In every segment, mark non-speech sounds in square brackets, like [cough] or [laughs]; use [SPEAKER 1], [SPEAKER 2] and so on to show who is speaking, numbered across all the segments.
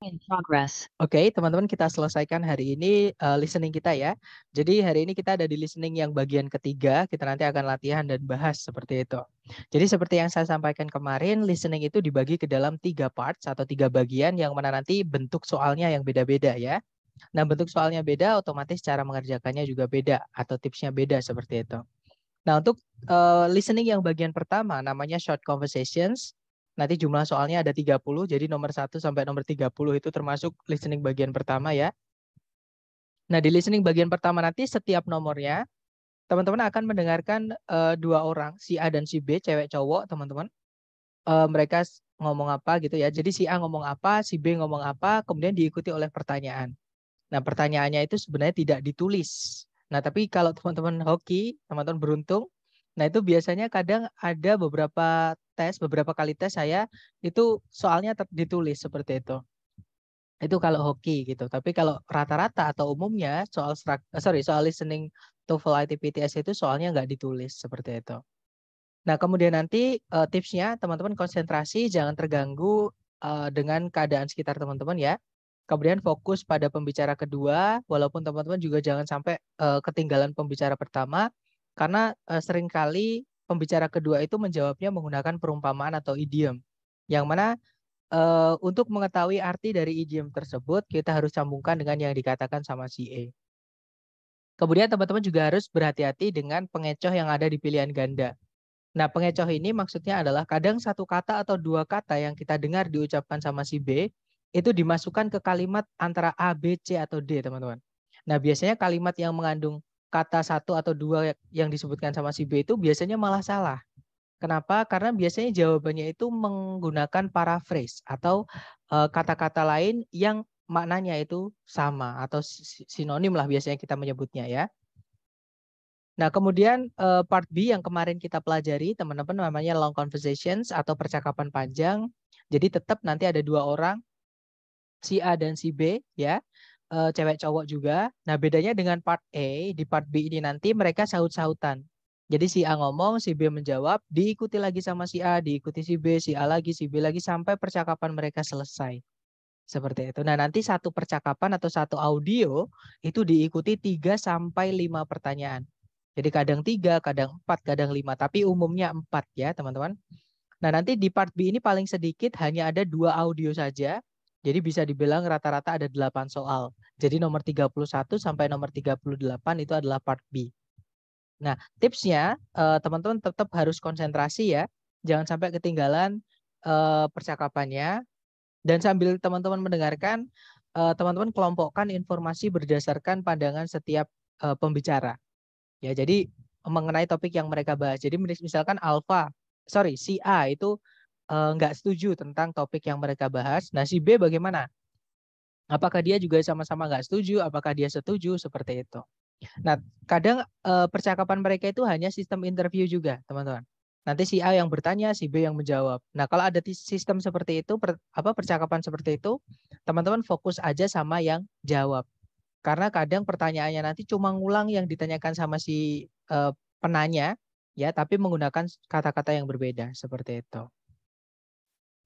[SPEAKER 1] In progress. Oke, okay, teman-teman kita selesaikan hari ini uh, listening kita ya. Jadi hari ini kita ada di listening yang bagian ketiga, kita nanti akan latihan dan bahas seperti itu. Jadi seperti yang saya sampaikan kemarin, listening itu dibagi ke dalam tiga part atau tiga bagian yang mana nanti bentuk soalnya yang beda-beda ya. Nah bentuk soalnya beda, otomatis cara mengerjakannya juga beda atau tipsnya beda seperti itu. Nah untuk uh, listening yang bagian pertama namanya short conversations, Nanti jumlah soalnya ada 30, jadi nomor 1 sampai nomor 30 itu termasuk listening bagian pertama ya. Nah, di listening bagian pertama nanti setiap nomornya teman-teman akan mendengarkan uh, dua orang, si A dan si B, cewek cowok, teman-teman. Uh, mereka ngomong apa gitu ya. Jadi si A ngomong apa, si B ngomong apa, kemudian diikuti oleh pertanyaan. Nah, pertanyaannya itu sebenarnya tidak ditulis. Nah, tapi kalau teman-teman hoki, teman-teman beruntung, Nah, itu biasanya kadang ada beberapa tes, beberapa kali tes saya itu soalnya ditulis seperti itu. Itu kalau hoki gitu. Tapi kalau rata-rata atau umumnya soal eh, sorry soal listening TOEFL ITPTS itu soalnya nggak ditulis seperti itu. Nah, kemudian nanti eh, tipsnya teman-teman konsentrasi jangan terganggu eh, dengan keadaan sekitar teman-teman ya. Kemudian fokus pada pembicara kedua, walaupun teman-teman juga jangan sampai uh, ketinggalan pembicara pertama karena e, seringkali pembicara kedua itu menjawabnya menggunakan perumpamaan atau idiom. Yang mana e, untuk mengetahui arti dari idiom tersebut, kita harus sambungkan dengan yang dikatakan sama si E. Kemudian teman-teman juga harus berhati-hati dengan pengecoh yang ada di pilihan ganda. Nah, pengecoh ini maksudnya adalah kadang satu kata atau dua kata yang kita dengar diucapkan sama si B, itu dimasukkan ke kalimat antara A, B, C, atau D, teman-teman. Nah, biasanya kalimat yang mengandung kata satu atau dua yang disebutkan sama si B itu biasanya malah salah. Kenapa? Karena biasanya jawabannya itu menggunakan paraphrase atau eh, kata-kata lain yang maknanya itu sama atau sinonim lah biasanya kita menyebutnya ya. Nah, kemudian eh, part B yang kemarin kita pelajari, teman-teman namanya long conversations atau percakapan panjang. Jadi tetap nanti ada dua orang, si A dan si B ya uh, cewek cowok juga. Nah, bedanya dengan part A, di part B ini nanti mereka sahut-sahutan. Jadi si A ngomong, si B menjawab, diikuti lagi sama si A, diikuti si B, si A lagi, si B lagi, sampai percakapan mereka selesai. Seperti itu. Nah, nanti satu percakapan atau satu audio itu diikuti 3 sampai 5 pertanyaan. Jadi kadang 3, kadang 4, kadang 5. Tapi umumnya 4 ya, teman-teman. Nah, nanti di part B ini paling sedikit hanya ada dua audio saja. Jadi bisa dibilang rata-rata ada 8 soal. Jadi nomor 31 sampai nomor 38 itu adalah part B. Nah, tipsnya eh, teman-teman tetap harus konsentrasi ya. Jangan sampai ketinggalan eh, percakapannya. Dan sambil teman-teman mendengarkan, eh, teman-teman kelompokkan informasi berdasarkan pandangan setiap pembicara. Ya, jadi mengenai topik yang mereka bahas. Jadi misalkan alfa, sorry, si A itu nggak setuju tentang topik yang mereka bahas. Nah, si B bagaimana? Apakah dia juga sama-sama nggak setuju? Apakah dia setuju? Seperti itu. Nah, kadang eh, percakapan mereka itu hanya sistem interview juga, teman-teman. Nanti si A yang bertanya, si B yang menjawab. Nah, kalau ada sistem seperti itu, per, apa percakapan seperti itu, teman-teman fokus aja sama yang jawab. Karena kadang pertanyaannya nanti cuma ngulang yang ditanyakan sama si eh, penanya, ya, tapi menggunakan kata-kata yang berbeda seperti itu.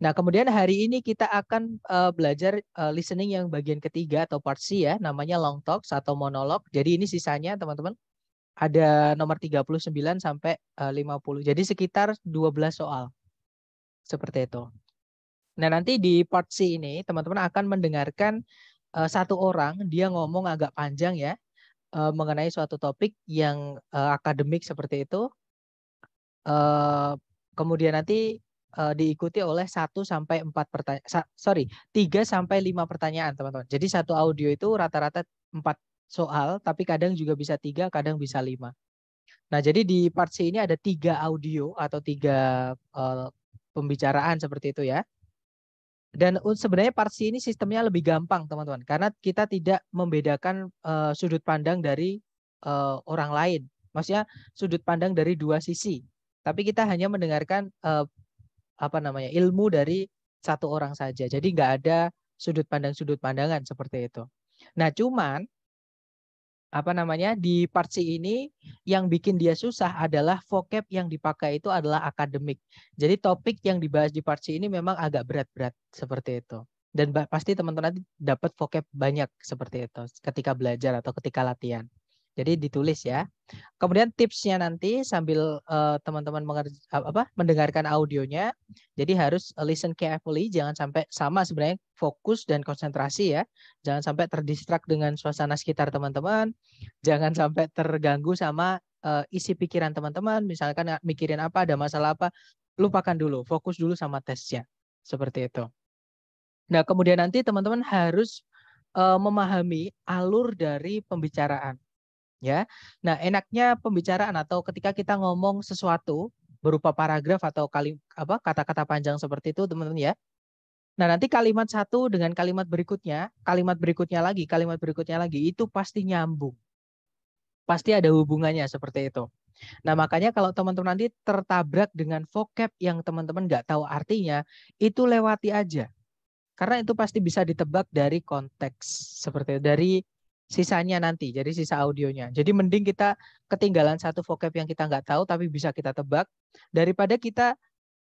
[SPEAKER 1] Nah, kemudian hari ini kita akan uh, belajar uh, listening yang bagian ketiga atau part C ya, namanya long talk atau monolog. Jadi ini sisanya teman-teman ada nomor 39 sampai eh, uh, 50. Jadi sekitar 12 soal. Seperti itu. Nah, nanti di part C ini teman-teman akan mendengarkan uh, satu orang dia ngomong agak panjang ya uh, mengenai suatu topik yang uh, akademik seperti itu. Uh, kemudian nanti uh, diikuti oleh 1 sampai 4 pertanyaan sorry 3 sampai 5 pertanyaan teman-teman. Jadi satu audio itu rata-rata 4 soal tapi kadang juga bisa 3, kadang bisa 5. Nah, jadi di part C ini ada tiga audio atau tiga uh, pembicaraan seperti itu ya. Dan sebenarnya part C ini sistemnya lebih gampang teman-teman karena kita tidak membedakan uh, sudut pandang dari uh, orang lain. Maksudnya sudut pandang dari dua sisi. Tapi kita hanya mendengarkan uh, apa namanya ilmu dari satu orang saja. Jadi nggak ada sudut pandang sudut pandangan seperti itu. Nah cuman apa namanya di part C ini yang bikin dia susah adalah vocab yang dipakai itu adalah akademik. Jadi topik yang dibahas di part C ini memang agak berat-berat seperti itu. Dan pasti teman-teman dapat vocab banyak seperti itu ketika belajar atau ketika latihan. Jadi ditulis ya. Kemudian tipsnya nanti sambil eh, teman-teman uh, mendengarkan audionya, jadi harus eh, listen carefully, jangan sampai sama sebenarnya fokus dan konsentrasi ya. Jangan sampai terdistrak dengan suasana sekitar teman-teman, jangan sampai terganggu sama uh, isi pikiran teman-teman, misalkan mikirin apa, ada masalah apa, lupakan dulu, fokus dulu sama tesnya. Seperti itu. Nah, kemudian nanti teman-teman harus uh, memahami alur dari pembicaraan ya. Nah, enaknya pembicaraan atau ketika kita ngomong sesuatu berupa paragraf atau kali apa kata-kata panjang seperti itu, teman-teman ya. Nah, nanti kalimat satu dengan kalimat berikutnya, kalimat berikutnya lagi, kalimat berikutnya lagi, itu pasti nyambung. Pasti ada hubungannya seperti itu. Nah, makanya kalau teman-teman nanti tertabrak dengan vocab yang teman-teman nggak tahu artinya, itu lewati aja. Karena itu pasti bisa ditebak dari konteks seperti itu, dari sisanya nanti, jadi sisa audionya. Jadi mending kita ketinggalan satu vocab yang kita nggak tahu tapi bisa kita tebak daripada kita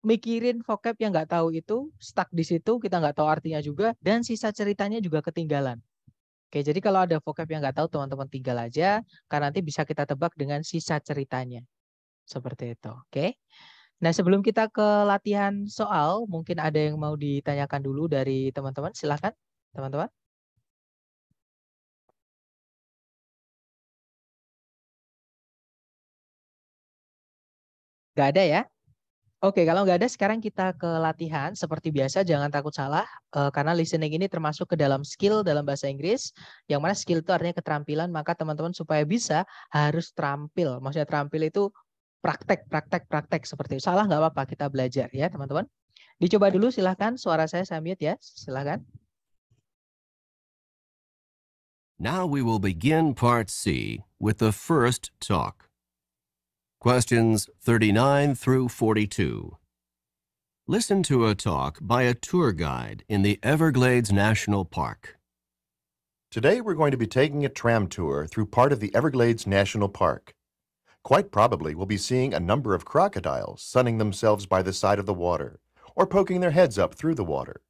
[SPEAKER 1] mikirin vocab yang nggak tahu itu stuck di situ kita nggak tahu artinya juga dan sisa ceritanya juga ketinggalan. Oke, jadi kalau ada vocab yang nggak tahu teman-teman tinggal aja karena nanti bisa kita tebak dengan sisa ceritanya. Seperti itu, oke?
[SPEAKER 2] Nah, sebelum kita ke latihan soal, mungkin ada yang mau ditanyakan dulu dari teman-teman. Silahkan, teman-teman. Gak ada ya? Oke, kalau nggak ada sekarang kita ke latihan. Seperti biasa, jangan takut salah. Eh,
[SPEAKER 1] karena listening ini termasuk ke dalam skill dalam bahasa Inggris. Yang mana skill itu artinya keterampilan. Maka teman-teman supaya bisa harus terampil. Maksudnya terampil itu praktek, praktek, praktek. Seperti itu. Salah nggak apa-apa, kita belajar ya teman-teman. Dicoba dulu silahkan. Suara saya saya mute ya. Silahkan.
[SPEAKER 3] Now we will begin part
[SPEAKER 4] C with the first talk. questions 39 through 42. Listen to a talk by a tour guide in the Everglades National Park. Today we're going to be taking a tram tour through part
[SPEAKER 5] of the Everglades National Park. Quite probably we'll be seeing a number of crocodiles sunning themselves by the side of the water or poking their heads up through the water.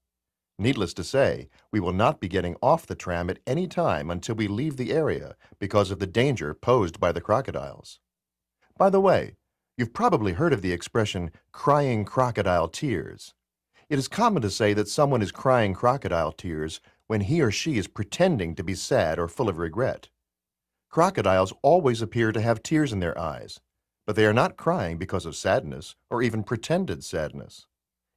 [SPEAKER 5] Needless to say, we will not be getting off the tram at any time until we leave the area because of the danger posed by the crocodiles. By the way, you've probably heard of the expression crying crocodile tears. It is common to say that someone is crying crocodile tears when he or she is pretending to be sad or full of regret. Crocodiles always appear to have tears in their eyes, but they are not crying because of sadness or even pretended sadness.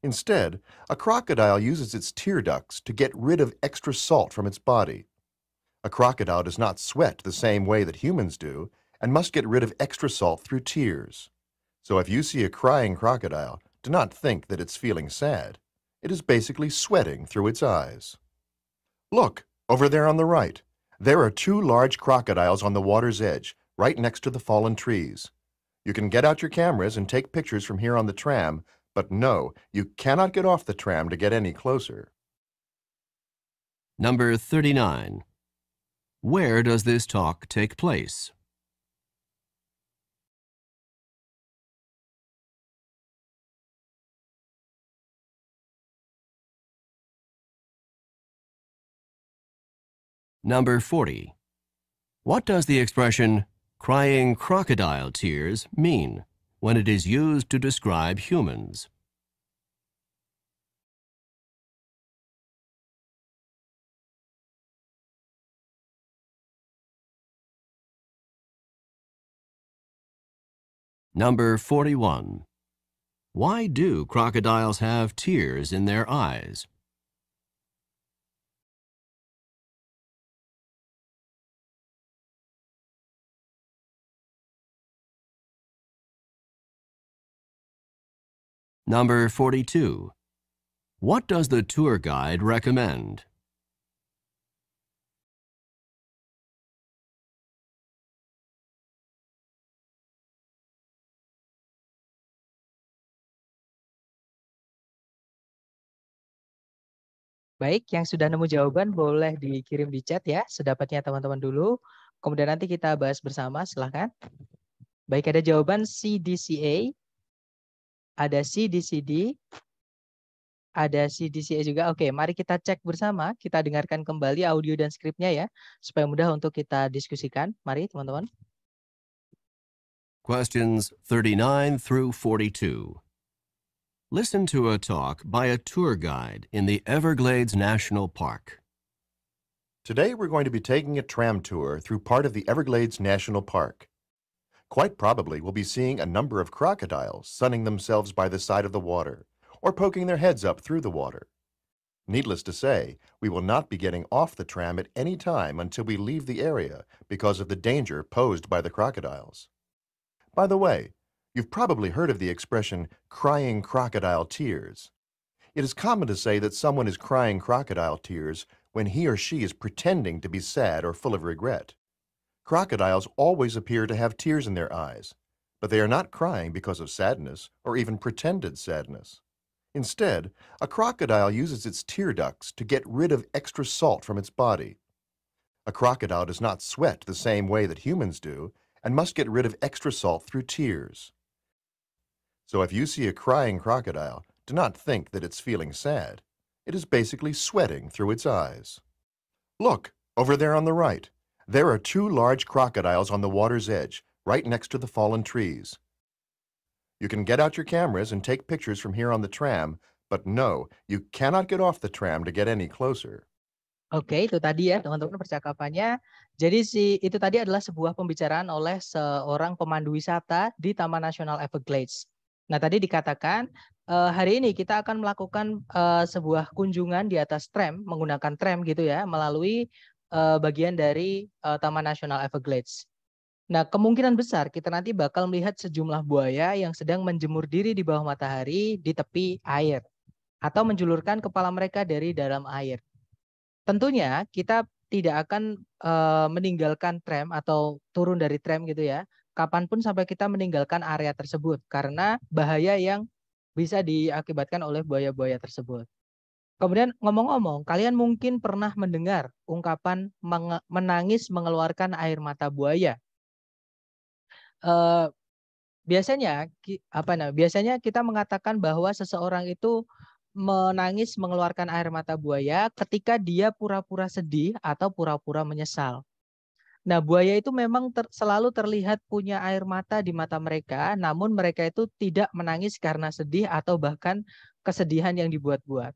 [SPEAKER 5] Instead, a crocodile uses its tear ducts to get rid of extra salt from its body. A crocodile does not sweat the same way that humans do, and must get rid of extra salt through tears. So if you see a crying crocodile, do not think that it's feeling sad. It is basically sweating through its eyes. Look, over there on the right. There are two large crocodiles on the water's edge, right next to the fallen trees. You can get out your cameras and take pictures from here on the tram, but no, you cannot get off the tram to get any closer.
[SPEAKER 4] Number 39. Where does this talk take
[SPEAKER 6] place? Number 40. What does the
[SPEAKER 4] expression crying crocodile tears mean when it is used to describe humans?
[SPEAKER 6] Number 41. Why do crocodiles have tears in their eyes? Number 42. What does the tour guide recommend?
[SPEAKER 2] Baik, yang sudah nemu jawaban boleh dikirim di chat ya, sedapatnya teman-teman dulu. Kemudian nanti
[SPEAKER 1] kita bahas bersama, silahkan. Baik, ada jawaban CDCA, ada CD-CD, ada CD-CA e juga. Oke, mari kita cek bersama. Kita dengarkan kembali audio dan skripnya ya, supaya mudah untuk kita diskusikan. Mari teman-teman.
[SPEAKER 4] Questions 39 through 42. Listen to a talk by a tour guide in the Everglades National Park. Today we're going to be taking a tram tour through part of the
[SPEAKER 5] Everglades National Park. Quite probably we'll be seeing a number of crocodiles sunning themselves by the side of the water, or poking their heads up through the water. Needless to say, we will not be getting off the tram at any time until we leave the area because of the danger posed by the crocodiles. By the way, you've probably heard of the expression crying crocodile tears. It is common to say that someone is crying crocodile tears when he or she is pretending to be sad or full of regret. Crocodiles always appear to have tears in their eyes, but they are not crying because of sadness or even pretended sadness. Instead, a crocodile uses its tear ducts to get rid of extra salt from its body. A crocodile does not sweat the same way that humans do and must get rid of extra salt through tears. So if you see a crying crocodile, do not think that it's feeling sad. It is basically sweating through its eyes. Look, over there on the right. There are two large crocodiles on the water's edge, right next to the fallen trees. You can get out your cameras and take pictures from here on the tram, but no, you cannot get off the tram to get any closer.
[SPEAKER 1] Oke, itu tadi ya teman-teman percakapannya. Jadi si itu tadi adalah sebuah pembicaraan oleh seorang pemandu wisata di Taman Nasional Everglades. Nah, tadi dikatakan uh, hari ini kita akan melakukan uh, sebuah kunjungan di atas tram menggunakan tram gitu ya melalui uh, bagian dari uh, Taman Nasional Everglades. Nah, kemungkinan besar kita nanti bakal melihat sejumlah buaya yang sedang menjemur diri di bawah matahari di tepi air atau menjulurkan kepala mereka dari dalam air. Tentunya kita tidak akan e, meninggalkan tram atau turun dari tram gitu ya, kapanpun sampai kita meninggalkan area tersebut karena bahaya yang bisa diakibatkan oleh buaya-buaya tersebut. Kemudian ngomong-ngomong, kalian mungkin pernah mendengar ungkapan menangis mengeluarkan air mata buaya. Eh, biasanya apa nah, biasanya kita mengatakan bahwa seseorang itu menangis mengeluarkan air mata buaya ketika dia pura-pura sedih atau pura-pura menyesal. Nah, buaya itu memang ter, selalu terlihat punya air mata di mata mereka, namun mereka itu tidak menangis karena sedih atau bahkan kesedihan yang dibuat-buat.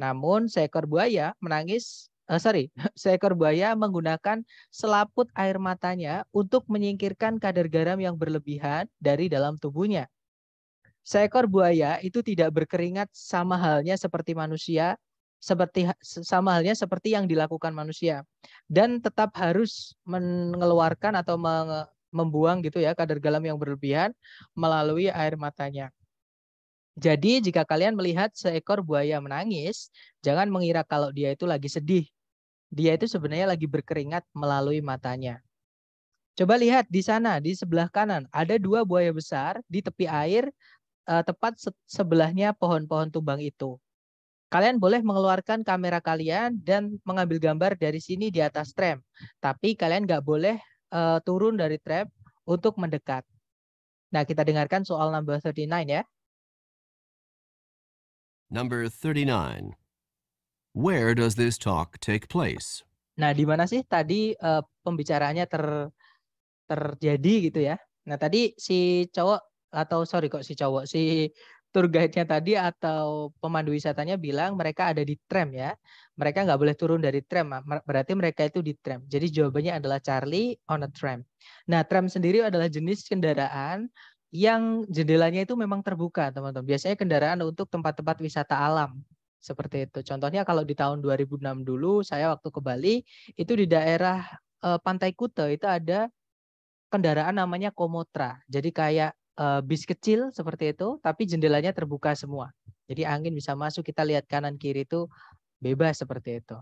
[SPEAKER 1] Namun seekor buaya menangis, uh, sorry, [laughs] seekor buaya menggunakan selaput air matanya untuk menyingkirkan kadar garam yang berlebihan dari dalam tubuhnya. Seekor buaya itu tidak berkeringat sama halnya seperti manusia, seperti sama halnya seperti yang dilakukan manusia dan tetap harus mengeluarkan atau membuang gitu ya kadar garam yang berlebihan melalui air matanya. Jadi jika kalian melihat seekor buaya menangis, jangan mengira kalau dia itu lagi sedih. Dia itu sebenarnya lagi berkeringat melalui matanya. Coba lihat di sana, di sebelah kanan, ada dua buaya besar di tepi air, eh, tepat sebelahnya pohon-pohon tumbang itu. Kalian boleh mengeluarkan kamera kalian dan mengambil gambar dari sini di atas trem, Tapi kalian nggak boleh eh,
[SPEAKER 2] turun dari trem untuk mendekat. Nah, kita dengarkan soal number 39 ya.
[SPEAKER 4] Number 39. Where does this talk take place?
[SPEAKER 1] Nah, di mana sih tadi uh, eh, pembicaraannya ter terjadi gitu ya? Nah, tadi si cowok atau sorry kok si cowok si tour guide-nya tadi atau pemandu wisatanya bilang mereka ada di tram ya. Mereka nggak boleh turun dari tram, berarti mereka itu di tram. Jadi jawabannya adalah Charlie on a tram. Nah, tram sendiri adalah jenis kendaraan yang jendelanya itu memang terbuka, teman-teman. Biasanya kendaraan untuk tempat-tempat wisata alam seperti itu. Contohnya kalau di tahun 2006 dulu saya waktu ke Bali itu di daerah uh, Pantai Kuta itu ada kendaraan namanya komotra. Jadi kayak uh, bis kecil seperti itu tapi jendelanya terbuka semua. Jadi angin bisa masuk, kita lihat kanan kiri itu bebas seperti itu.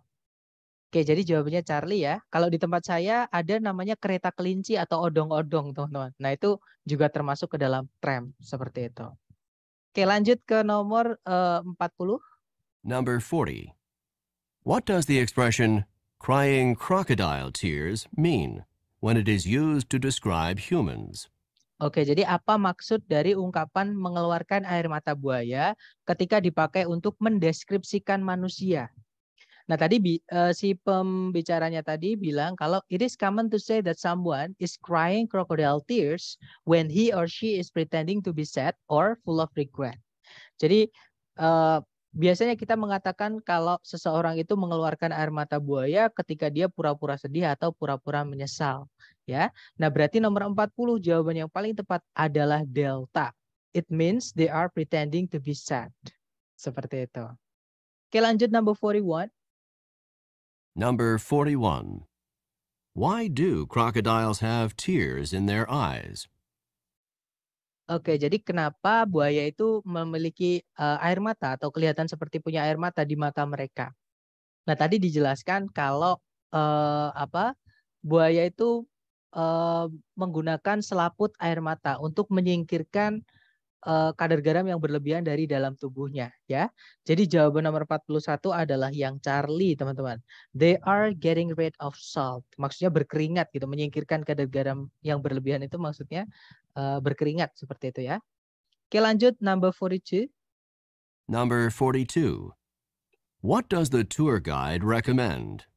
[SPEAKER 1] Oke, jadi jawabannya Charlie ya. Kalau di tempat saya ada namanya kereta kelinci atau odong-odong, teman-teman. Nah, itu juga termasuk ke dalam tram seperti itu. Oke, lanjut ke nomor eh, uh, 40. Number 40.
[SPEAKER 4] What does the expression crying crocodile tears mean when it is used to describe humans?
[SPEAKER 1] Oke, jadi apa maksud dari ungkapan mengeluarkan air mata buaya ketika dipakai untuk mendeskripsikan manusia? Nah tadi uh, si pembicaranya tadi bilang kalau it is common to say that someone is crying crocodile tears when he or she is pretending to be sad or full of regret. Jadi uh, biasanya kita mengatakan kalau seseorang itu mengeluarkan air mata buaya ketika dia pura-pura sedih atau pura-pura menyesal. Ya, nah berarti nomor 40 jawaban yang paling tepat adalah delta. It means they are pretending to be sad. Seperti itu. Oke lanjut number 41.
[SPEAKER 4] Number 41. Why do crocodiles have tears in their eyes?
[SPEAKER 1] Oke, jadi kenapa buaya itu memiliki uh, air mata atau kelihatan seperti punya air mata di mata mereka? Nah, tadi dijelaskan kalau uh, apa buaya itu uh, menggunakan selaput air mata untuk menyingkirkan uh, kadar garam yang berlebihan dari dalam tubuhnya ya. Jadi jawaban nomor 41 adalah yang Charlie, teman-teman. They are getting rid of salt. Maksudnya berkeringat gitu, menyingkirkan kadar garam yang berlebihan itu maksudnya uh, berkeringat seperti itu ya. Oke, lanjut number 42.
[SPEAKER 4] Number 42. What does the tour guide recommend?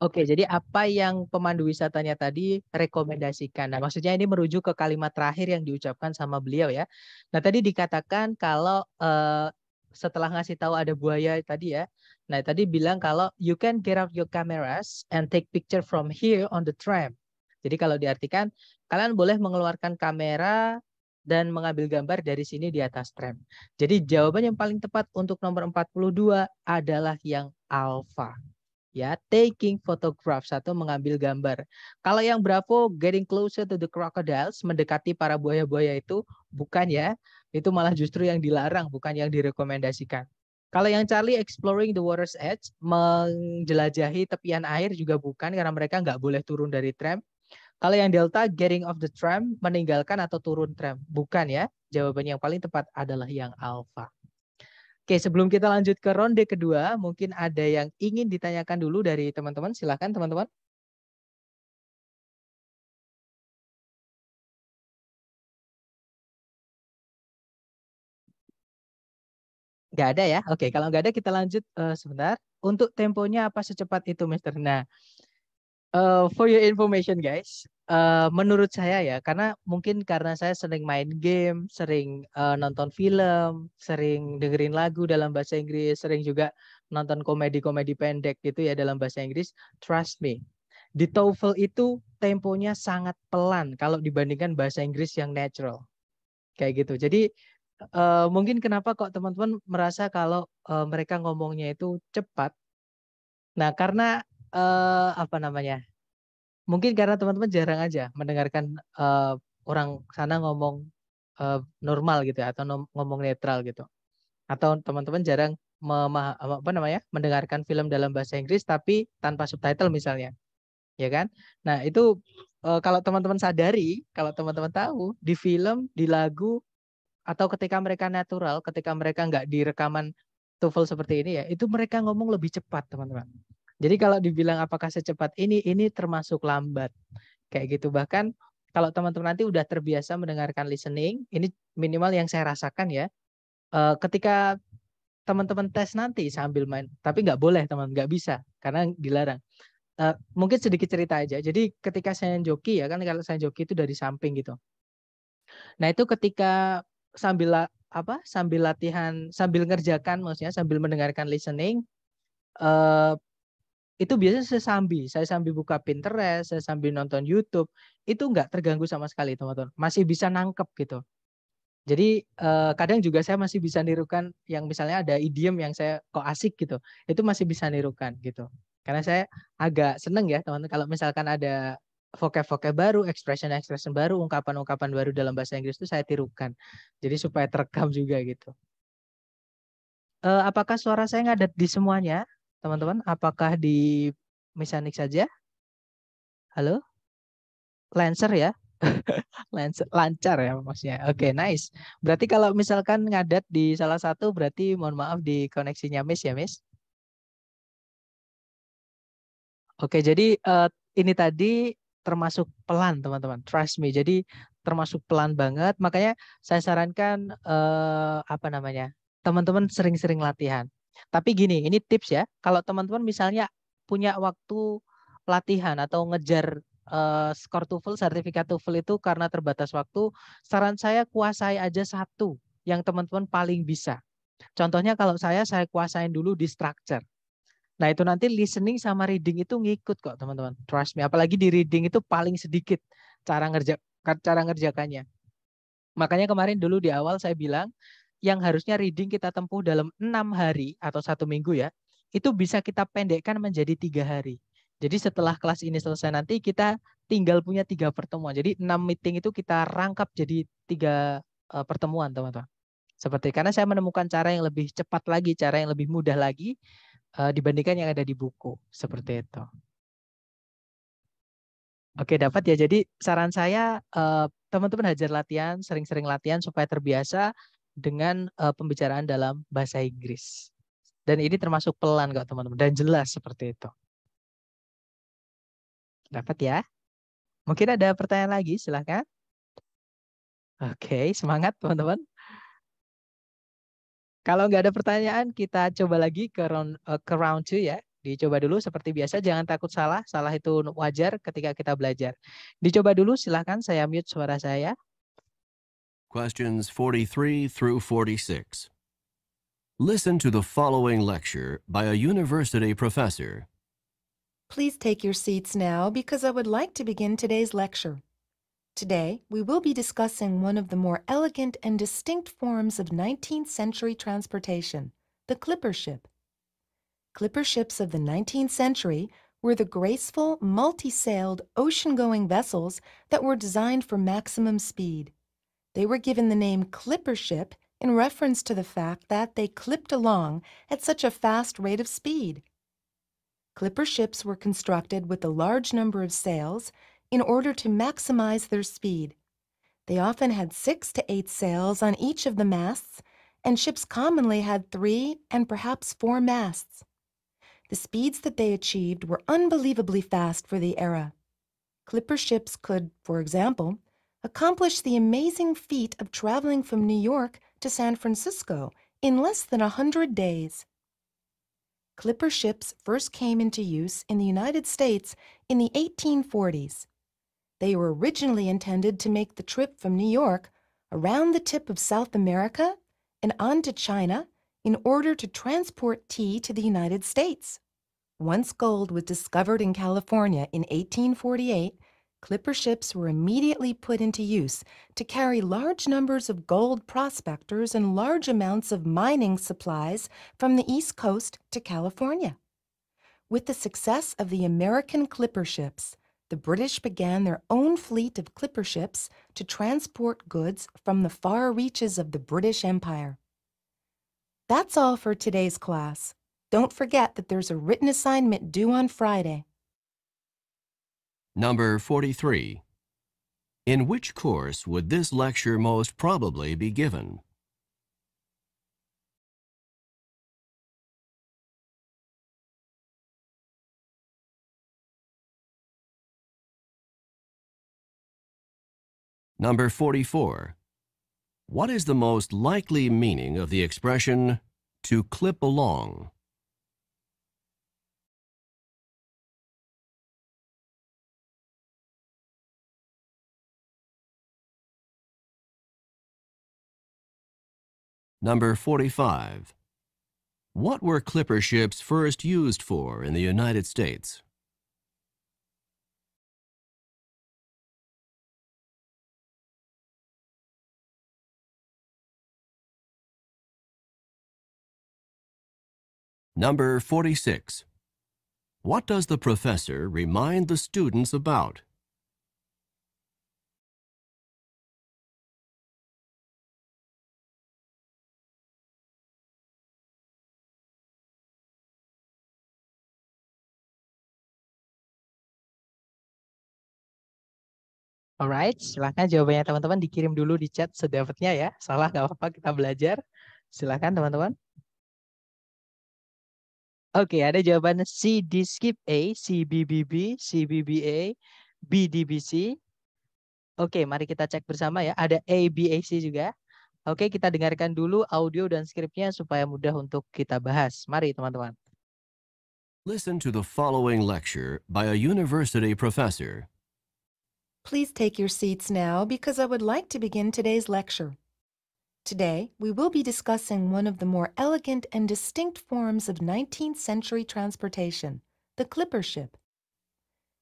[SPEAKER 1] Oke, jadi apa yang pemandu wisatanya tadi rekomendasikan? Nah, maksudnya ini merujuk ke kalimat terakhir yang diucapkan sama beliau ya. Nah, tadi dikatakan kalau uh, setelah ngasih tahu ada buaya tadi ya. Nah, tadi bilang kalau you can get out your cameras and take picture from here on the tram. Jadi kalau diartikan, kalian boleh mengeluarkan kamera dan mengambil gambar dari sini di atas tram. Jadi jawaban yang paling tepat untuk nomor 42 adalah yang alpha ya taking photographs atau mengambil gambar. Kalau yang Bravo getting closer to the crocodiles mendekati para buaya-buaya itu bukan ya, itu malah justru yang dilarang bukan yang direkomendasikan. Kalau yang Charlie exploring the water's edge menjelajahi tepian air juga bukan karena mereka nggak boleh turun dari tram. Kalau yang Delta getting off the tram meninggalkan atau turun tram bukan ya. Jawaban yang paling tepat adalah yang Alpha. Oke, sebelum kita lanjut ke ronde kedua, mungkin ada yang ingin ditanyakan dulu dari teman-teman. Silahkan teman-teman.
[SPEAKER 2] Gak ada ya? Oke, kalau nggak ada kita lanjut uh, sebentar. Untuk temponya apa secepat itu, Mister? Nah, Uh, for your information
[SPEAKER 1] guys, uh, menurut saya ya, karena mungkin karena saya sering main game, sering uh, nonton film, sering dengerin lagu dalam bahasa Inggris, sering juga nonton komedi-komedi pendek gitu ya dalam bahasa Inggris. Trust me, di TOEFL itu temponya sangat pelan kalau dibandingkan bahasa Inggris yang natural, kayak gitu. Jadi uh, mungkin kenapa kok teman-teman merasa kalau uh, mereka ngomongnya itu cepat? Nah, karena eh, apa namanya? Mungkin karena teman-teman jarang aja mendengarkan eh, orang sana ngomong eh, normal gitu ya, atau ngomong netral gitu. Atau teman-teman jarang memah apa namanya? mendengarkan film dalam bahasa Inggris tapi tanpa subtitle misalnya. Ya kan? Nah, itu eh, kalau teman-teman sadari, kalau teman-teman tahu di film, di lagu atau ketika mereka natural, ketika mereka nggak direkaman TOEFL seperti ini ya, itu mereka ngomong lebih cepat, teman-teman. Jadi kalau dibilang apakah secepat ini, ini termasuk lambat. Kayak gitu. Bahkan kalau teman-teman nanti udah terbiasa mendengarkan listening, ini minimal yang saya rasakan ya. Uh, ketika teman-teman tes nanti sambil main, tapi nggak boleh teman, nggak bisa karena dilarang. Uh, mungkin sedikit cerita aja. Jadi ketika saya joki ya kan kalau saya joki itu dari samping gitu. Nah itu ketika sambil apa sambil latihan sambil ngerjakan maksudnya sambil mendengarkan listening uh, itu biasanya saya sambil saya sambil buka Pinterest, saya sambil nonton YouTube, itu nggak terganggu sama sekali teman-teman, masih bisa nangkep gitu. Jadi eh, kadang juga saya masih bisa nirukan yang misalnya ada idiom yang saya kok asik gitu, itu masih bisa nirukan gitu. Karena saya agak seneng ya teman-teman kalau misalkan ada vocab-vocab baru, expression-expression baru, ungkapan-ungkapan baru dalam bahasa Inggris itu saya tirukan. Jadi
[SPEAKER 2] supaya terekam juga gitu. Eh, apakah suara saya ngadat di semuanya? teman-teman? Apakah di mekanik saja? Halo?
[SPEAKER 1] Lancer ya? [laughs] lancer lancar ya maksudnya. Oke, okay, nice. Berarti kalau misalkan ngadat di salah satu berarti mohon maaf di koneksinya miss ya, miss. Oke, okay, jadi uh, ini tadi termasuk pelan, teman-teman. Trust me. Jadi termasuk pelan banget. Makanya saya sarankan eh, apa namanya? Teman-teman sering-sering latihan. Tapi gini, ini tips ya. Kalau teman-teman misalnya punya waktu latihan atau ngejar uh, skor TOEFL, sertifikat TOEFL itu karena terbatas waktu, saran saya kuasai aja satu yang teman-teman paling bisa. Contohnya kalau saya, saya kuasain dulu di structure. Nah itu nanti listening sama reading itu ngikut kok teman-teman. Trust me. Apalagi di reading itu paling sedikit cara ngerja cara ngerjakannya. Makanya kemarin dulu di awal saya bilang yang harusnya reading kita tempuh dalam enam hari atau satu minggu ya, itu bisa kita pendekkan menjadi tiga hari. Jadi setelah kelas ini selesai nanti kita tinggal punya tiga pertemuan. Jadi enam meeting itu kita rangkap jadi tiga e, pertemuan teman-teman. Seperti karena saya menemukan cara yang lebih cepat lagi, cara yang lebih mudah lagi e, dibandingkan yang ada di buku seperti itu. Oke dapat ya. Jadi saran saya e, teman-teman hajar latihan, sering-sering latihan supaya terbiasa
[SPEAKER 2] dengan uh, pembicaraan dalam bahasa Inggris. Dan ini termasuk pelan kok teman-teman dan jelas seperti itu. Dapat ya? Mungkin ada pertanyaan lagi, silahkan. Oke, semangat teman-teman. Kalau nggak ada pertanyaan, kita coba lagi ke round, eh, ke
[SPEAKER 1] round two ya. Dicoba dulu seperti biasa, jangan takut salah. Salah itu wajar ketika kita belajar. Dicoba dulu, silahkan saya mute suara saya.
[SPEAKER 4] Questions 43 through 46. Listen to the following lecture by a university professor.
[SPEAKER 7] Please take your seats now because I would like to begin today's lecture. Today, we will be discussing one of the more elegant and distinct forms of 19th century transportation, the clipper ship. Clipper ships of the 19th century were the graceful, multi-sailed, ocean-going vessels that were designed for maximum speed. They were given the name clipper ship in reference to the fact that they clipped along at such a fast rate of speed. Clipper ships were constructed with a large number of sails in order to maximize their speed. They often had six to eight sails on each of the masts, and ships commonly had three and perhaps four masts. The speeds that they achieved were unbelievably fast for the era. Clipper ships could, for example, accomplished the amazing feat of traveling from New York to San Francisco in less than 100 days. Clipper ships first came into use in the United States in the 1840s. They were originally intended to make the trip from New York around the tip of South America and on to China in order to transport tea to the United States. Once gold was discovered in California in 1848, clipper ships were immediately put into use to carry large numbers of gold prospectors and large amounts of mining supplies from the East Coast to California. With the success of the American clipper ships, the British began their own fleet of clipper ships to transport goods from the far reaches of the British Empire. That's all for today's class. Don't forget that there's a written assignment due on Friday.
[SPEAKER 4] Number 43. In which course would this lecture most probably be given?
[SPEAKER 6] Number 44. What is the most likely meaning of the expression, to clip along? Number 45. What were clipper ships first used for in the United States? Number 46.
[SPEAKER 3] What does the professor remind the students about?
[SPEAKER 2] Alright, silahkan jawabannya teman-teman dikirim dulu di chat sedapatnya ya. Salah nggak apa-apa, kita belajar. Silahkan teman-teman. Oke,
[SPEAKER 1] ada jawaban C D, skip A, C B, B, B, C B, B A, B, B, D, C. Oke, mari kita cek bersama ya. Ada A B, A, C juga. Oke, kita dengarkan dulu audio dan skripnya supaya mudah untuk kita bahas. Mari teman-teman.
[SPEAKER 4] Listen to the following lecture by a university professor
[SPEAKER 7] Please take your seats now because I would like to begin today's lecture. Today, we will be discussing one of the more elegant and distinct forms of 19th century transportation, the clipper ship.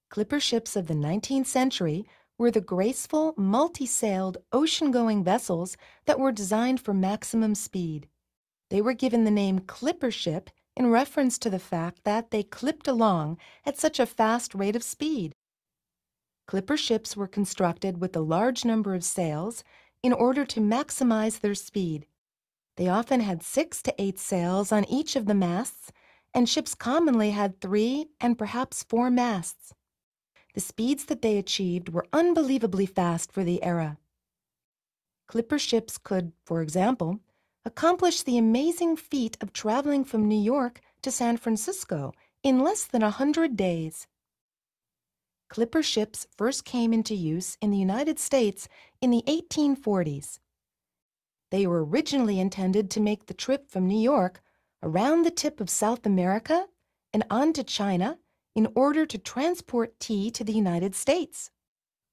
[SPEAKER 7] Clipper ships of the 19th century were the graceful, multi sailed, ocean going vessels that were designed for maximum speed. They were given the name clipper ship in reference to the fact that they clipped along at such a fast rate of speed. Clipper ships were constructed with a large number of sails in order to maximize their speed. They often had six to eight sails on each of the masts, and ships commonly had three and perhaps four masts. The speeds that they achieved were unbelievably fast for the era. Clipper ships could, for example, accomplish the amazing feat of traveling from New York to San Francisco in less than a hundred days clipper ships first came into use in the United States in the 1840s. They were originally intended to make the trip from New York around the tip of South America and on to China in order to transport tea to the United States.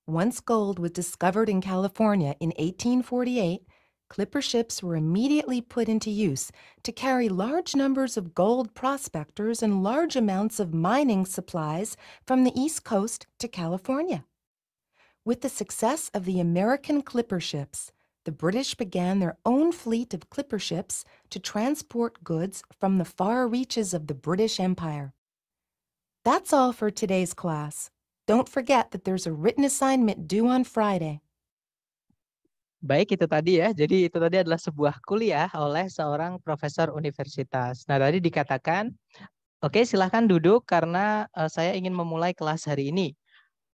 [SPEAKER 7] Once gold was discovered in California in 1848, clipper ships were immediately put into use to carry large numbers of gold prospectors and large amounts of mining supplies from the East Coast to California. With the success of the American clipper ships, the British began their own fleet of clipper ships to transport goods from the far reaches of the British Empire. That's all for today's class. Don't forget that there's a written assignment due on Friday.
[SPEAKER 1] Baik, itu tadi ya. Jadi itu tadi adalah sebuah kuliah oleh seorang profesor universitas. Nah, tadi dikatakan, oke okay, silahkan duduk karena uh, saya ingin memulai kelas hari ini.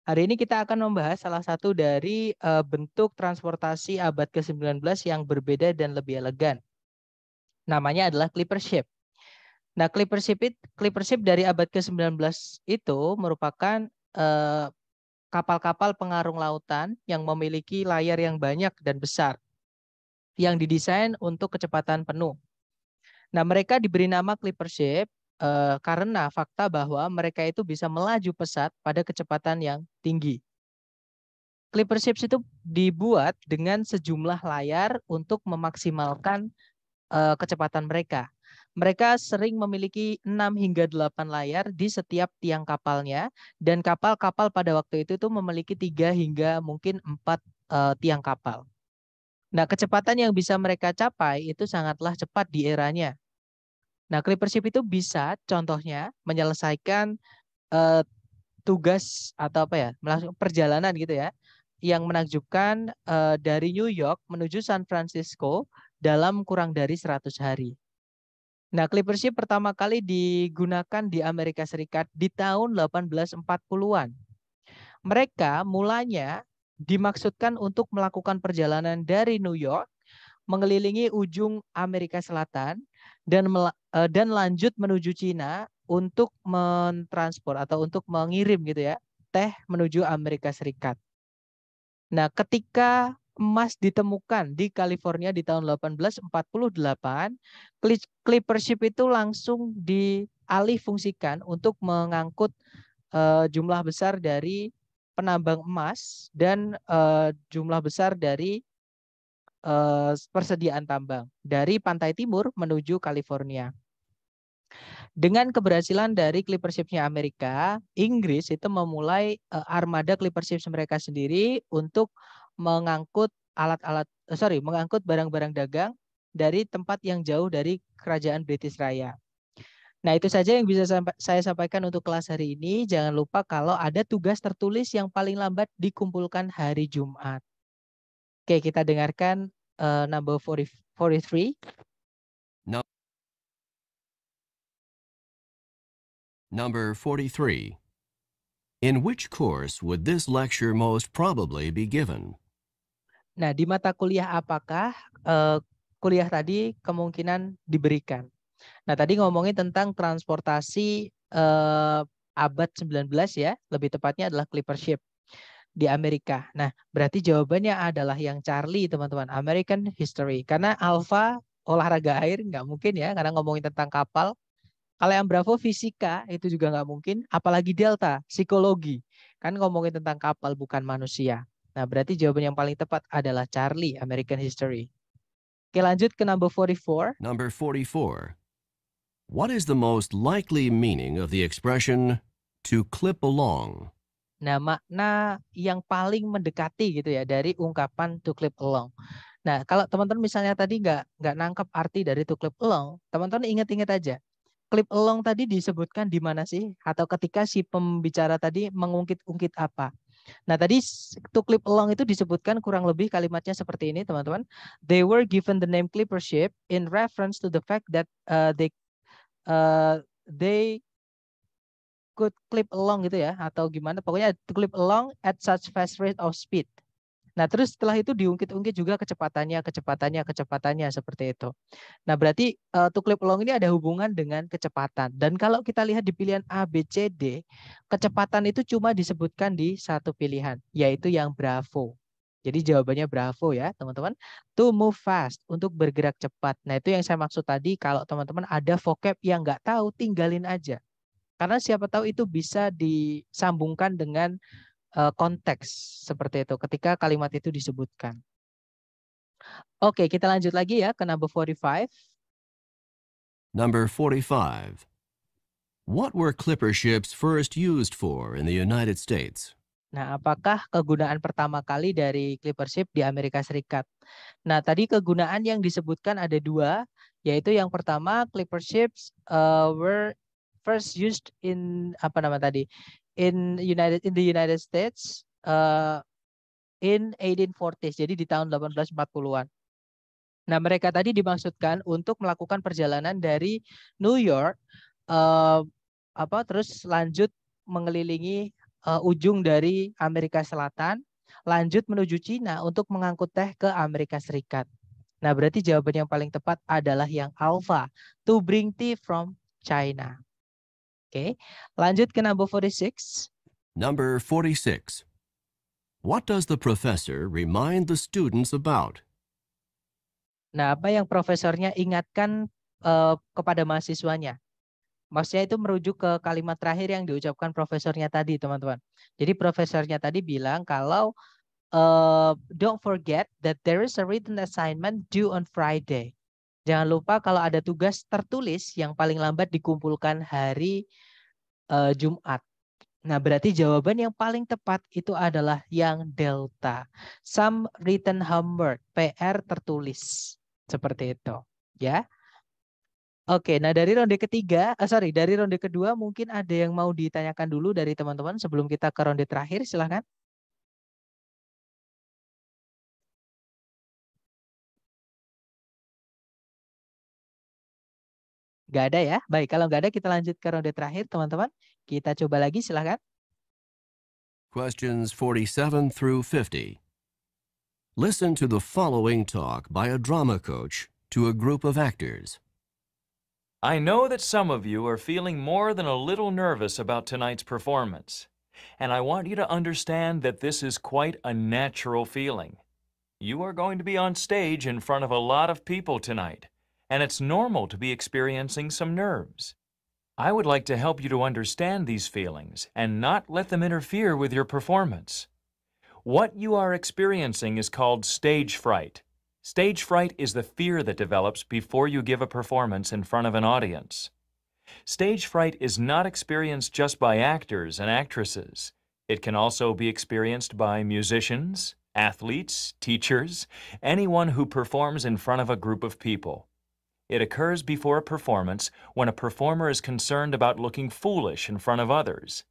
[SPEAKER 1] Hari ini kita akan membahas salah satu dari uh, bentuk transportasi abad ke-19 yang berbeda dan lebih elegan. Namanya adalah clippership. Nah, clippership, clippership dari abad ke-19 itu merupakan uh, kapal-kapal pengarung lautan yang memiliki layar yang banyak dan besar yang didesain untuk kecepatan penuh. Nah, mereka diberi nama clipper ship eh, karena fakta bahwa mereka itu bisa melaju pesat pada kecepatan yang tinggi. Clipper ships itu dibuat dengan sejumlah layar untuk memaksimalkan eh, kecepatan mereka. Mereka sering memiliki 6 hingga 8 layar di setiap tiang kapalnya dan kapal-kapal pada waktu itu tuh memiliki 3 hingga mungkin 4 uh, eh, tiang kapal. Nah, kecepatan yang bisa mereka capai itu sangatlah cepat di eranya. Nah, clipper ship itu bisa contohnya menyelesaikan uh, tugas atau apa ya, melakukan perjalanan gitu ya yang menakjubkan uh, dari New York menuju San Francisco dalam kurang dari 100 hari. Nah, clippership pertama kali digunakan di Amerika Serikat di tahun 1840-an. Mereka mulanya dimaksudkan untuk melakukan perjalanan dari New York mengelilingi ujung Amerika Selatan dan eh, dan lanjut menuju Cina untuk mentransport atau untuk mengirim gitu ya teh menuju Amerika Serikat. Nah, ketika emas ditemukan di California di tahun 1848, clippership itu langsung dialih fungsikan untuk mengangkut eh, jumlah besar dari penambang emas dan eh, jumlah besar dari eh, persediaan tambang dari pantai timur menuju California. Dengan keberhasilan dari clippershipnya Amerika, Inggris itu memulai uh, armada clippership mereka sendiri untuk mengangkut alat-alat oh sorry mengangkut barang-barang dagang dari tempat yang jauh dari kerajaan British Raya. Nah, itu saja yang bisa saya sampaikan untuk kelas hari ini. Jangan lupa kalau ada tugas tertulis yang paling lambat dikumpulkan
[SPEAKER 2] hari Jumat. Oke, kita dengarkan uh, number 43.
[SPEAKER 4] Number 43. In which course would this lecture most probably be given?
[SPEAKER 1] Nah, di mata kuliah apakah eh, kuliah tadi kemungkinan diberikan? Nah, tadi ngomongin tentang transportasi eh, abad 19 ya, lebih tepatnya adalah clippership di Amerika. Nah, berarti jawabannya adalah yang Charlie, teman-teman, American History. Karena Alpha olahraga air nggak mungkin ya, karena ngomongin tentang kapal. Kalau yang Bravo fisika itu juga nggak mungkin, apalagi Delta psikologi. Kan ngomongin tentang kapal bukan manusia. Nah, berarti jawaban yang paling tepat adalah Charlie, American History. Oke, lanjut ke number 44.
[SPEAKER 4] Number 44. What is the most likely meaning of the expression to clip along?
[SPEAKER 1] Nah, makna yang paling mendekati gitu ya dari ungkapan to clip along. Nah, kalau teman-teman misalnya tadi nggak nggak nangkep arti dari to clip along, teman-teman ingat-ingat aja. Clip along tadi disebutkan di mana sih? Atau ketika si pembicara tadi mengungkit-ungkit apa? Nah, tadi to clip along itu disebutkan kurang lebih kalimatnya seperti ini, teman-teman. They were given the name clipper clippership in reference to the fact that uh, they uh, they could clip along gitu ya atau gimana pokoknya to clip along at such fast rate of speed Nah, terus setelah itu diungkit-ungkit juga kecepatannya, kecepatannya, kecepatannya seperti itu. Nah, berarti uh, to clip along ini ada hubungan dengan kecepatan. Dan kalau kita lihat di pilihan A, B, C, D, kecepatan itu cuma disebutkan di satu pilihan, yaitu yang Bravo. Jadi jawabannya bravo ya teman-teman. To move fast, untuk bergerak cepat. Nah itu yang saya maksud tadi kalau teman-teman ada vocab yang nggak tahu tinggalin aja. Karena siapa tahu itu bisa disambungkan dengan Eh, konteks seperti itu ketika kalimat itu disebutkan. Oke, kita lanjut lagi ya ke number 45.
[SPEAKER 4] Number 45. What were clipper ships first used for in the United States?
[SPEAKER 1] Nah, apakah kegunaan pertama kali dari clipper ship di Amerika Serikat? Nah, tadi kegunaan yang disebutkan ada dua, yaitu yang pertama clipper ships uh, were first used in apa nama tadi in United in the United States uh, in 1840s, jadi di tahun 1840-an. Nah, mereka tadi dimaksudkan untuk melakukan perjalanan dari New York uh, apa terus lanjut mengelilingi uh, ujung dari Amerika Selatan, lanjut menuju Cina untuk mengangkut teh ke Amerika Serikat. Nah, berarti jawaban yang paling tepat adalah yang alpha, to bring tea from China. Oke, lanjut ke number 46.
[SPEAKER 4] Number 46. What does the professor remind the students about?
[SPEAKER 1] Nah, apa yang profesornya ingatkan uh, kepada mahasiswanya? Maksudnya itu merujuk ke kalimat terakhir yang diucapkan profesornya tadi, teman-teman. Jadi profesornya tadi bilang kalau uh, don't forget that there is a written assignment due on Friday. Jangan lupa kalau ada tugas tertulis yang paling lambat dikumpulkan hari uh, Jumat. Nah, berarti jawaban yang paling tepat itu adalah yang delta. Some written homework, PR tertulis. Seperti itu, ya. Oke, nah dari ronde ketiga, uh, sorry, dari ronde kedua
[SPEAKER 2] mungkin ada yang mau ditanyakan dulu dari teman-teman sebelum kita ke ronde terakhir, silahkan. ada ya? Baik, kalau ada kita lanjut ke ronde terakhir, teman-teman. Kita coba lagi, silahkan.
[SPEAKER 4] Questions 47 through 50. Listen to the following talk by a drama coach to a group of actors.
[SPEAKER 8] I know that some of you are feeling more than a little nervous about tonight's performance, and I want you to understand that this is quite a natural feeling. You are going to be on stage in front of a lot of people tonight, and it's normal to be experiencing some nerves. I would like to help you to understand these feelings and not let them interfere with your performance. What you are experiencing is called stage fright. Stage fright is the fear that develops before you give a performance in front of an audience. Stage fright is not experienced just by actors and actresses. It can also be experienced by musicians, athletes, teachers, anyone who performs in front of a group of people. It occurs before a performance when a performer is concerned about looking foolish in front of others.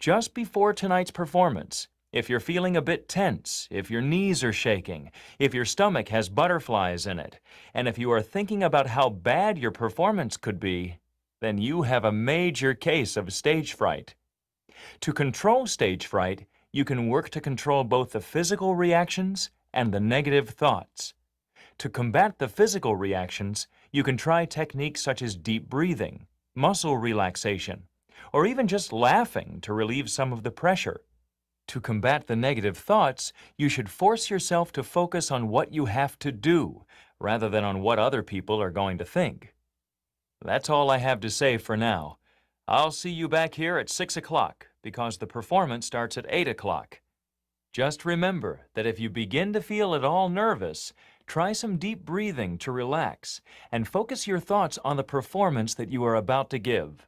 [SPEAKER 8] Just before tonight's performance, if you're feeling a bit tense, if your knees are shaking, if your stomach has butterflies in it, and if you are thinking about how bad your performance could be, then you have a major case of stage fright. To control stage fright, you can work to control both the physical reactions and the negative thoughts. To combat the physical reactions, you can try techniques such as deep breathing, muscle relaxation, or even just laughing to relieve some of the pressure. To combat the negative thoughts, you should force yourself to focus on what you have to do rather than on what other people are going to think. That's all I have to say for now. I'll see you back here at 6 o'clock because the performance starts at 8 o'clock. Just remember that if you begin to feel at all nervous, Try some deep breathing to relax and focus your thoughts on the performance that you are about to give.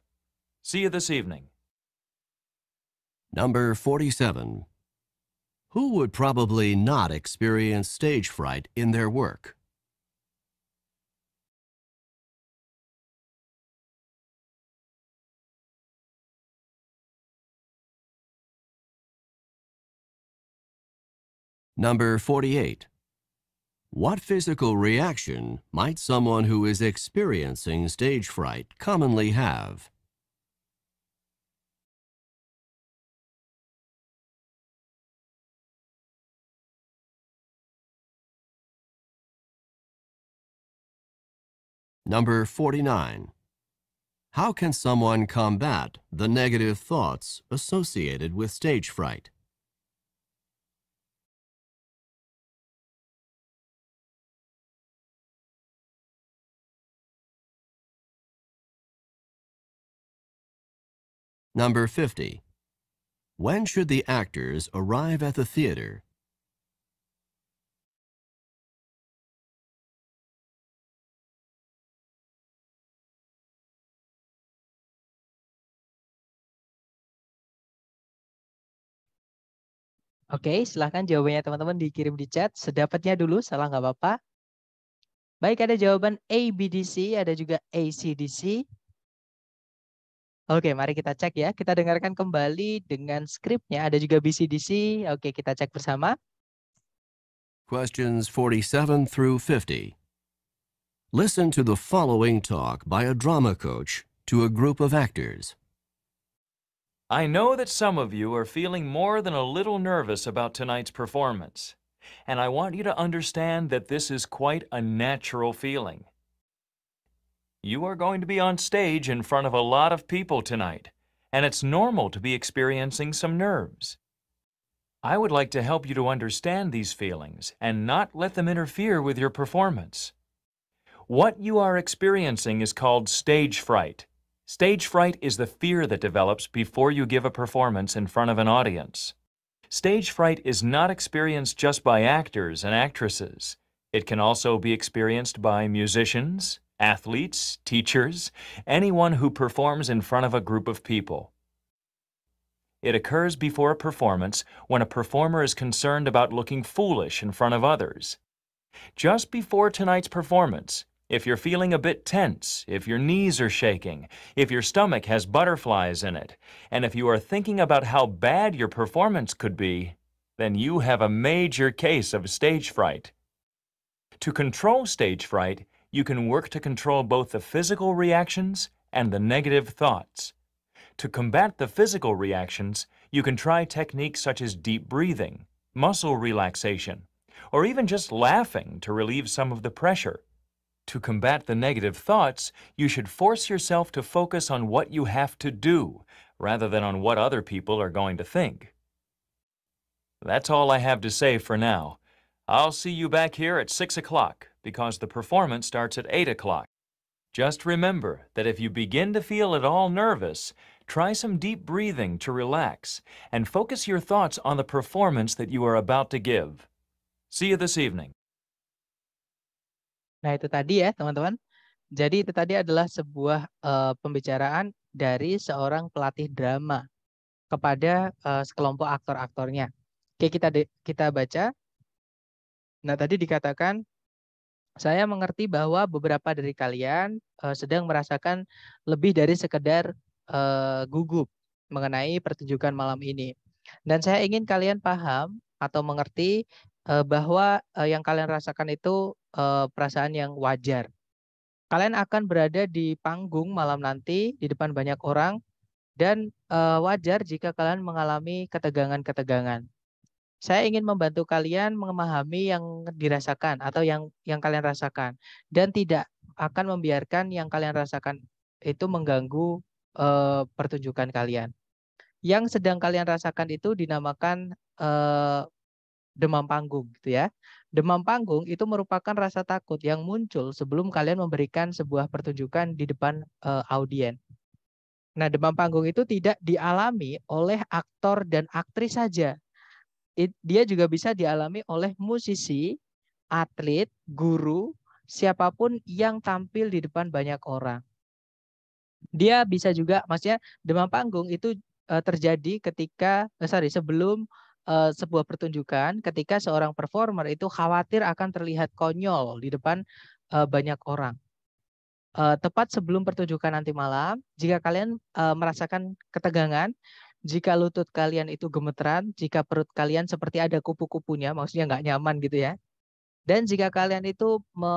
[SPEAKER 8] See you this evening.
[SPEAKER 4] Number 47. Who would probably not experience stage fright in their work? Number 48. What physical reaction might someone who is experiencing stage fright commonly have? Number 49. How can someone combat the negative thoughts associated with stage fright?
[SPEAKER 6] Number 50. When should the actors arrive at the theater?
[SPEAKER 2] Oke, silahkan jawabannya teman-teman dikirim di chat. Sedapatnya dulu, salah nggak apa-apa. Baik,
[SPEAKER 1] ada jawaban ABDC, ada juga ACDC, Oke, mari kita cek ya. Kita dengarkan kembali dengan skripnya. Ada juga BCDC. Oke, kita cek bersama.
[SPEAKER 4] Questions 47 through 50. Listen to the following talk by a drama coach to a group of actors.
[SPEAKER 8] I know that some of you are feeling more than a little nervous about tonight's performance. And I want you to understand that this is quite a natural feeling. You are going to be on stage in front of a lot of people tonight, and it's normal to be experiencing some nerves. I would like to help you to understand these feelings and not let them interfere with your performance. What you are experiencing is called stage fright. Stage fright is the fear that develops before you give a performance in front of an audience. Stage fright is not experienced just by actors and actresses. It can also be experienced by musicians, athletes, teachers, anyone who performs in front of a group of people. It occurs before a performance when a performer is concerned about looking foolish in front of others. Just before tonight's performance, if you're feeling a bit tense, if your knees are shaking, if your stomach has butterflies in it, and if you are thinking about how bad your performance could be, then you have a major case of stage fright. To control stage fright, you can work to control both the physical reactions and the negative thoughts. To combat the physical reactions, you can try techniques such as deep breathing, muscle relaxation, or even just laughing to relieve some of the pressure. To combat the negative thoughts, you should force yourself to focus on what you have to do rather than on what other people are going to think. That's all I have to say for now. I'll see you back here at 6 o'clock because the performance starts at 8 o'clock. Just remember that if you begin to feel at all nervous, try some deep breathing to relax and focus your thoughts on the performance that you are about to give. See you this evening.
[SPEAKER 1] Nah, itu tadi ya, teman-teman. Jadi itu tadi adalah sebuah uh, pembicaraan dari seorang pelatih drama kepada uh, sekelompok aktor-aktornya. Oke, kita kita baca. Nah, tadi dikatakan Saya mengerti bahwa beberapa dari kalian uh, sedang merasakan lebih dari sekedar uh, gugup mengenai pertunjukan malam ini. Dan saya ingin kalian paham atau mengerti uh, bahwa uh, yang kalian rasakan itu uh, perasaan yang wajar. Kalian akan berada di panggung malam nanti di depan banyak orang dan uh, wajar jika kalian mengalami ketegangan-ketegangan. Saya ingin membantu kalian memahami yang dirasakan atau yang yang kalian rasakan dan tidak akan membiarkan yang kalian rasakan itu mengganggu e, pertunjukan kalian. Yang sedang kalian rasakan itu dinamakan e, demam panggung gitu ya. Demam panggung itu merupakan rasa takut yang muncul sebelum kalian memberikan sebuah pertunjukan di depan e, audien. Nah, demam panggung itu tidak dialami oleh aktor dan aktris saja, it, dia juga bisa dialami oleh musisi, atlet, guru, siapapun yang tampil di depan banyak orang. Dia bisa juga, maksudnya demam panggung itu uh, terjadi ketika, uh, sorry, sebelum uh, sebuah pertunjukan, ketika seorang performer itu khawatir akan terlihat konyol di depan uh, banyak orang. Uh, tepat sebelum pertunjukan nanti malam, jika kalian uh, merasakan ketegangan, jika lutut kalian itu gemeteran, jika perut kalian seperti ada kupu-kupunya, maksudnya nggak nyaman gitu ya. Dan jika kalian itu me,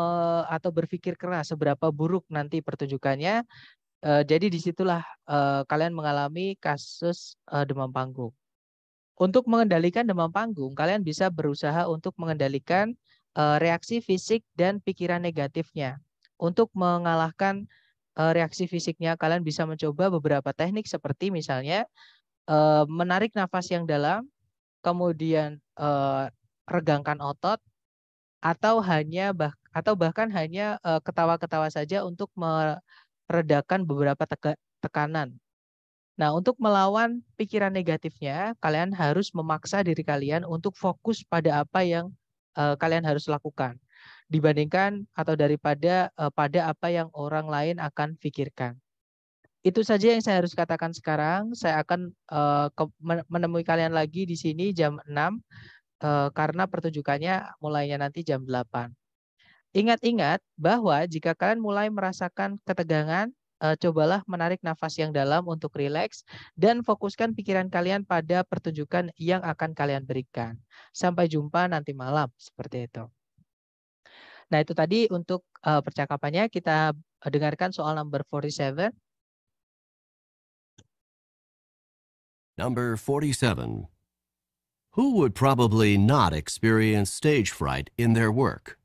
[SPEAKER 1] atau berpikir keras seberapa buruk nanti pertunjukannya, e, jadi disitulah e, kalian mengalami kasus e, demam panggung. Untuk mengendalikan demam panggung, kalian bisa berusaha untuk mengendalikan reaksi fisik dan pikiran negatifnya. Untuk mengalahkan reaksi fisiknya, kalian bisa mencoba beberapa teknik seperti misalnya uh, menarik nafas yang dalam, kemudian uh, regangkan otot, atau hanya bah atau bahkan hanya eh, ketawa-ketawa uh, saja untuk meredakan beberapa teka tekanan. Nah, untuk melawan pikiran negatifnya, kalian harus memaksa diri kalian untuk fokus pada apa yang uh, kalian harus lakukan dibandingkan atau daripada uh, pada apa yang orang lain akan pikirkan itu saja yang saya harus katakan sekarang. Saya akan eh, menemui kalian lagi di sini jam 6 eh, karena pertunjukannya mulainya nanti jam 8. Ingat-ingat bahwa jika kalian mulai merasakan ketegangan, eh, cobalah menarik nafas yang dalam untuk rileks dan fokuskan pikiran kalian pada pertunjukan yang akan kalian berikan. Sampai jumpa nanti malam, seperti itu. Nah, itu tadi untuk
[SPEAKER 2] percakapannya kita dengarkan soal number 47.
[SPEAKER 4] Number 47. Who would probably not experience stage fright in their work?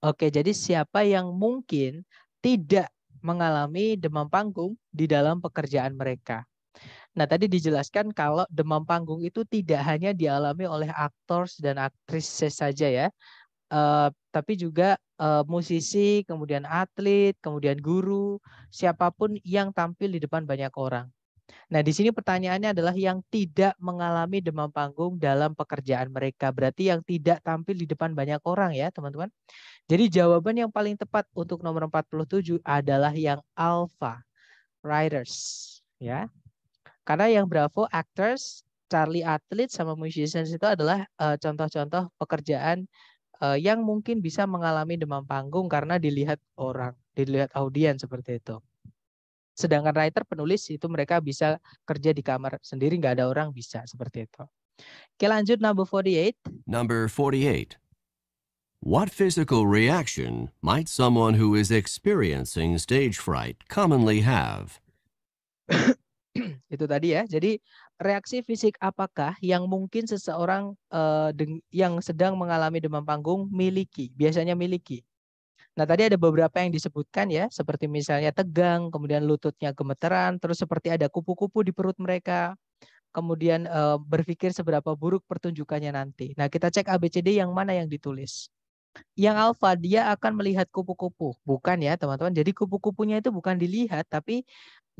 [SPEAKER 1] Oke, jadi siapa yang mungkin tidak mengalami demam panggung di dalam pekerjaan mereka? Nah, tadi dijelaskan kalau demam panggung itu tidak hanya dialami oleh aktor dan aktris saja ya, uh, tapi juga uh, musisi, kemudian atlet, kemudian guru, siapapun yang tampil di depan banyak orang. Nah, di sini pertanyaannya adalah yang tidak mengalami demam panggung dalam pekerjaan mereka. Berarti yang tidak tampil di depan banyak orang ya, teman-teman. Jadi jawaban yang paling tepat untuk nomor 47 adalah yang alpha writers ya. Karena yang bravo actors, Charlie atlet sama musicians itu adalah eh, contoh-contoh uh, pekerjaan uh, yang mungkin bisa mengalami demam panggung karena dilihat orang, dilihat audiens seperti itu. Sedangkan writer penulis itu mereka bisa kerja di kamar sendiri, nggak ada orang bisa seperti itu. Oke lanjut number 48.
[SPEAKER 4] Number 48. What physical reaction might someone who is experiencing stage fright commonly have?
[SPEAKER 1] [coughs] itu tadi ya. Jadi reaksi fisik apakah yang mungkin seseorang uh, yang sedang mengalami demam panggung miliki? Biasanya miliki. Nah, tadi ada beberapa yang disebutkan ya, seperti misalnya tegang, kemudian lututnya gemeteran, terus seperti ada kupu-kupu di perut mereka, kemudian e, berpikir seberapa buruk pertunjukannya nanti. Nah, kita cek ABCD yang mana yang ditulis. Yang alfa dia akan melihat kupu-kupu, bukan ya teman-teman. Jadi kupu-kupunya itu bukan dilihat, tapi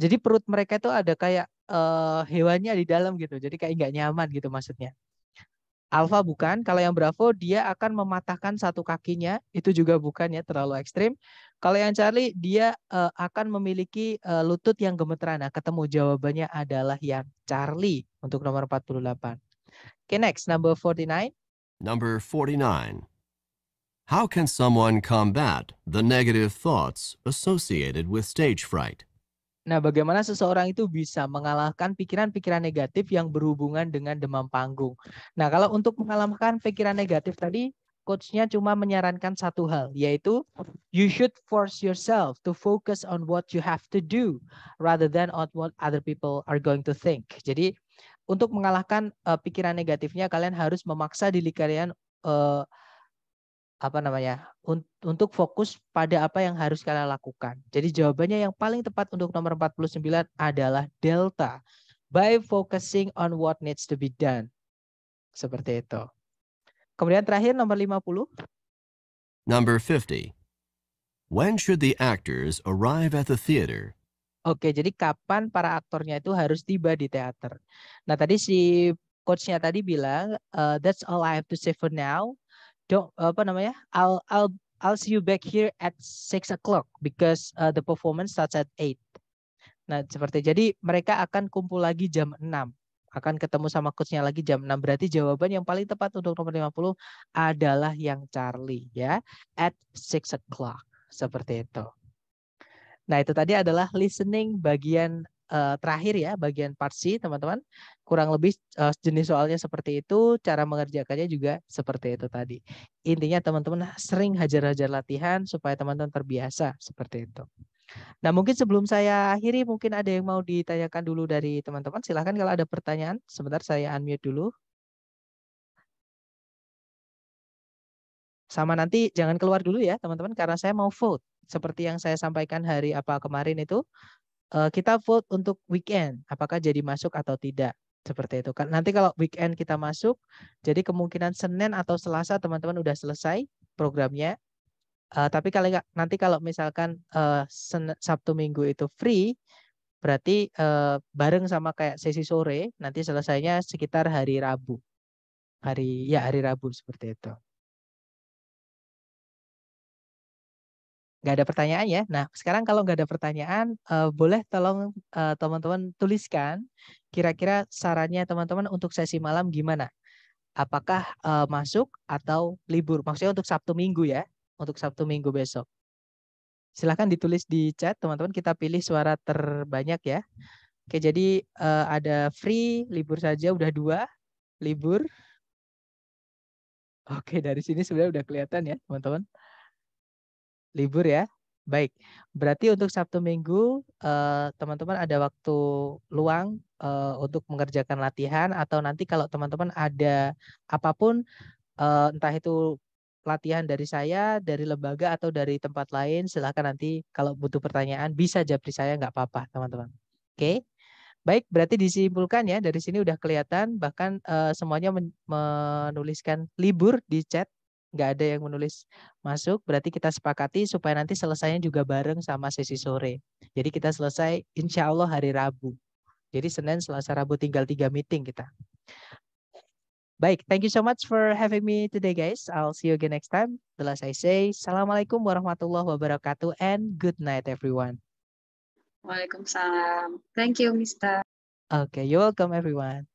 [SPEAKER 1] jadi perut mereka itu ada kayak e, hewannya di dalam gitu. Jadi kayak nggak nyaman gitu maksudnya. Alfa bukan, kalau yang Bravo dia akan mematahkan satu kakinya, itu juga bukan ya terlalu ekstrim. Kalau yang Charlie dia uh, akan memiliki uh, lutut yang gemeteran. Nah, ketemu jawabannya adalah yang Charlie untuk nomor 48. Okay, next number 49.
[SPEAKER 4] Number 49. How can someone combat the negative thoughts associated with stage fright?
[SPEAKER 1] Nah, bagaimana seseorang itu bisa mengalahkan pikiran-pikiran negatif yang berhubungan dengan demam panggung? Nah, kalau untuk mengalahkan pikiran negatif tadi, coachnya cuma menyarankan satu hal, yaitu you should force yourself to focus on what you have to do rather than on what other people are going to think. Jadi, untuk mengalahkan uh, pikiran negatifnya, kalian harus memaksa diri kalian uh, apa namanya untuk fokus pada apa yang harus kalian lakukan. Jadi jawabannya yang paling tepat untuk nomor 49 adalah delta by focusing on what needs to be done. Seperti itu. Kemudian terakhir nomor 50.
[SPEAKER 4] Number 50. When should the actors arrive at the theater?
[SPEAKER 1] Oke, jadi kapan para aktornya itu harus tiba di teater? Nah, tadi si coachnya tadi bilang, uh, that's all I have to say for now don't apa namanya I'll I'll I'll see you back here at six o'clock because uh, the performance starts at eight. Nah, seperti jadi mereka akan kumpul lagi jam 6. Akan ketemu sama coachnya lagi jam 6. Berarti jawaban yang paling tepat untuk nomor 50 adalah yang Charlie ya. At six o'clock. Seperti itu. Nah, itu tadi adalah listening bagian uh, terakhir ya bagian part C teman-teman kurang lebih uh, jenis soalnya seperti itu cara mengerjakannya juga seperti itu tadi intinya teman-teman sering hajar-hajar latihan supaya teman-teman terbiasa seperti itu nah mungkin sebelum saya akhiri mungkin ada yang mau ditanyakan dulu dari
[SPEAKER 2] teman-teman silahkan kalau ada pertanyaan sebentar saya unmute dulu sama nanti jangan keluar dulu ya teman-teman karena saya mau vote
[SPEAKER 1] seperti yang saya sampaikan hari apa kemarin itu Eh, kita vote untuk weekend apakah jadi masuk atau tidak seperti itu kan nanti kalau weekend kita masuk jadi kemungkinan Senin atau Selasa teman-teman udah selesai programnya uh, tapi kalau nanti kalau misalkan uh, Sen Sabtu Minggu itu free berarti uh, bareng
[SPEAKER 2] sama kayak sesi sore nanti selesainya sekitar hari Rabu hari ya hari Rabu seperti itu nggak ada pertanyaan ya. Nah, sekarang kalau nggak ada pertanyaan, uh, boleh tolong teman eh, teman-teman tuliskan
[SPEAKER 1] kira-kira sarannya teman-teman untuk sesi malam gimana? Apakah uh, masuk atau libur? Maksudnya untuk Sabtu Minggu ya, untuk Sabtu Minggu besok. Silahkan ditulis di chat, teman-teman. Kita pilih suara terbanyak ya. Oke, jadi uh, ada free, libur saja, udah dua, libur. Oke, dari sini sebenarnya udah kelihatan ya, teman-teman. Libur ya. Baik. Berarti untuk Sabtu Minggu eh, teman-teman ada waktu luang eh, untuk mengerjakan latihan atau nanti kalau teman-teman ada apapun eh, entah itu latihan dari saya, dari lembaga atau dari tempat lain, silahkan nanti kalau butuh pertanyaan bisa japri saya nggak apa-apa teman-teman. Oke. Baik, berarti disimpulkan ya dari sini udah kelihatan bahkan semuanya menuliskan libur di chat nggak ada yang menulis masuk, berarti kita sepakati supaya nanti selesainya juga bareng sama sesi sore. Jadi kita selesai insya Allah hari Rabu. Jadi Senin, Selasa, Rabu tinggal tiga meeting kita. Baik, thank you so much for having me today guys. I'll see you again next time. The last I say, Assalamualaikum warahmatullahi wabarakatuh
[SPEAKER 2] and good night everyone. Waalaikumsalam. Thank you, mister Okay, you're welcome everyone.